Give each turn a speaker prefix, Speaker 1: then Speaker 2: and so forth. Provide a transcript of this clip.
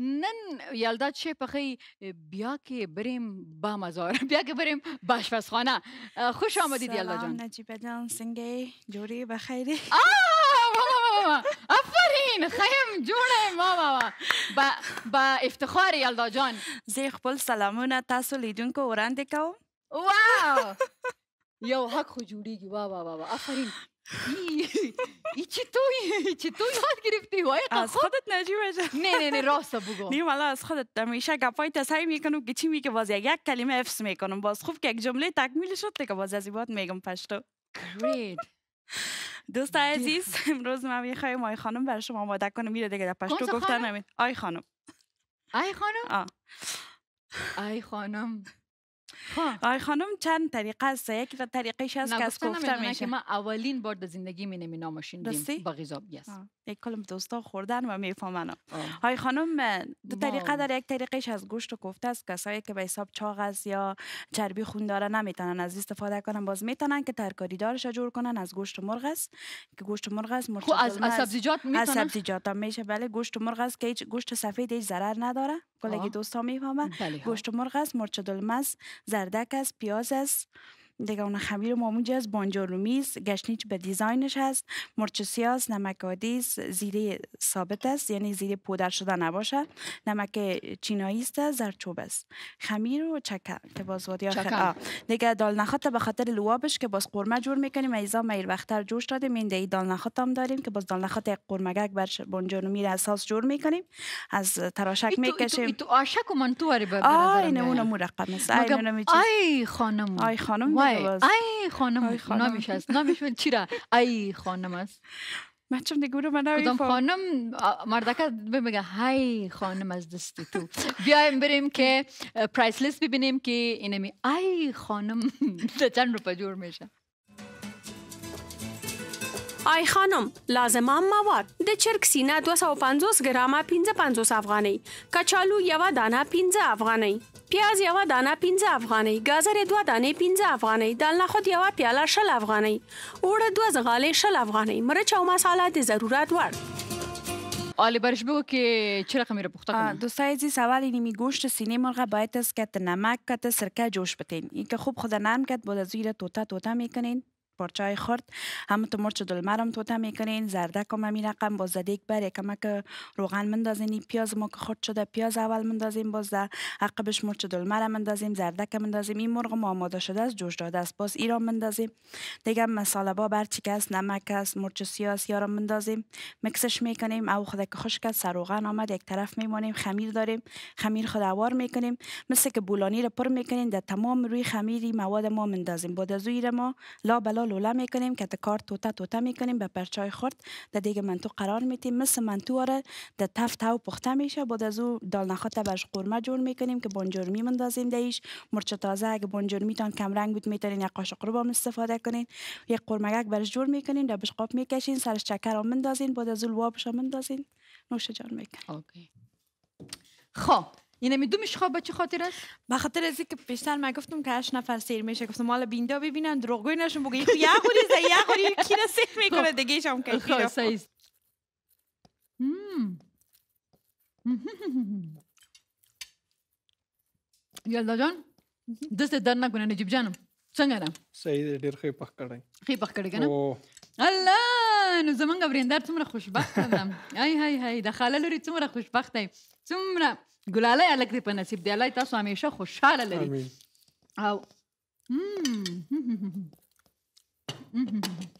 Speaker 1: نن یلدا چه پخی بیا که بریم با مزار بیا که بریم
Speaker 2: با آشپزخانه خوش آمدید یلدا جان سلام نجیبه جان سنگه جوری بخیری ماما افرین خیم جوړه ماما با با افتخار یلدا جان زه خپل سلامونه تاسو لیدونکو وړاندې کوم
Speaker 1: واو یو حق خو جوړیږي وا وا وا افرین
Speaker 2: ای چی توی چی توی گرفتی وای تو از نجی نه نه نه راست بگو نه والا از خودت همیشه گپای سعی میکنم که چی میگه باز یک کلمه افس میکنم باز خوب که یک جمله تکمیل شد که باز از بات میگم پشتو گریت دوست عزیز امروز من میخوام آی خانم برای شما کنم میره دیگه پشتو گفتن نمید آی خانم آی خانم
Speaker 1: آی خانم
Speaker 2: خب. آی خانم چند طریقه است یک طریقش هست که از کوفته میشه ما اولین بار در زندگی می نمی دیم با غذا بیست یک کلم دوستا خوردن و میفهمن آی خانم دو طریقه در یک طریقش از گوشت و کوفته است کسایی که به حساب چاق است یا چربی خون داره نمیتونن از استفاده کنن باز میتونن که ترکاری دارش جور کنن از گوشت و مرغ است که گوشت مرغ است مرغ خب، از سبزیجات میتونن از سبزیجات میشه بله گوشت مرغ است که گوشت سفید هیچ ضرر نداره کلگی دوستا میفهمن بله، گوشت مرغ است مرچ زردک است پیاز است دیگه خمیر ماموج از میز گشنیچ به دیزاینش هست مرچ سیاس نمک آدیس زیره ثابت است یعنی زیره پودر شده نباشه نمک چینایی است زرچوب است خمیر و چکه که باز وادی آخر دیگه دال نخات به خاطر لوابش که باز قرمه جور میکنیم ایزا میر وقتر جوش دادیم این دیگه دال نخات هم داریم که باز دال نخات قرمگک بر بانجالومیر اساس جور میکنیم از تراشک میکشیم تو آشک و منتواری به آی نمونه مرقب نیست؟ خانم آی خانم ای
Speaker 1: خانم نامش است نامش را ای خانم است من دیگه رو من کدام خانم مردکه میگه های خانم از دست تو بیایم بریم که پرایس لیست ببینیم که اینمی ای خانم چند روپا جور میشه
Speaker 2: آی خانم لازم مواد د چرګ سینه 250 ګرامه 55 افغاني کچالو یو دانه 15 افغاني پیاز یو دانه 15 افغاني گازر دوه دانه 15 افغاني دل نخود یو پیاله شل افغاني اوړه دوه زغالې شل افغاني مرچ او مساله د ضرورت وړ آلی برش بگو که چه رقمی رو پخته کنم دوستای عزیز اول اینمی گوشت سینه مرغ باید است که نمک کت سرکه جوش بتین این که خوب خود نرم کرد بعد از زیر توتا توتا میکنین های خرد همون تو مرچ تو توته میکنین زردک هم می رقم باز یک بر یکم که روغن مندازین پیاز ما که خرد شده پیاز اول مندازیم باز ده عقبش مرچ دلمرم مندازیم زردک مندازیم این مرغ ما آماده شده است جوش داده است باز ایران مندازیم دیگه مساله با برچیک است نمک است مرچ سیاس یارم مندازیم مکسش میکنیم او خود که خشک سر روغن آمد یک طرف میمانیم خمیر داریم خمیر خود میکنیم مثل که بولانی رو پر میکنیم در تمام روی خمیری مواد ما مندازیم بعد از ما لا بلا لولا میکنیم که کار توتا توتا میکنیم به پرچای خرد در دیگه منتو قرار میتیم مثل منتو آره در تف تو پخته میشه بعد از او دال نخوته برش قرمه جور میکنیم که بانجرمی مندازیم دهیش مرچ تازه اگه بانجرمی تان کم رنگ بود میتونین یک قاشق رو با استفاده کنین یک قرمگک برش جور میکنین در بش قاب میکشین سرش چکر رو مندازین بعد از او لوابش مندازین نوش جان میکنیم خب یعنی میدومش خواب به چه خاطر است به خاطر از که پیشتر ما گفتم که هشت نفر سیر میشه گفتم مالا بیندا ببینن دروغگوی نشون بگه یه خوری زی یه خوری کی را سیر میکنه خب. دیگه شام که خب،
Speaker 1: یلدا جان دست در نکنه نجیب جانم څنګه نه
Speaker 2: صحیح دی ډیر ښه پخ کړی
Speaker 1: ښه پخ کړی کنه الله نو زمونږ بریندار څومره خوشبخته ده هاي های هاي د خاله لوري څومره څومره ګلالي الګ دې په نصیب دی الله تاسو همیشه خوشاله لري او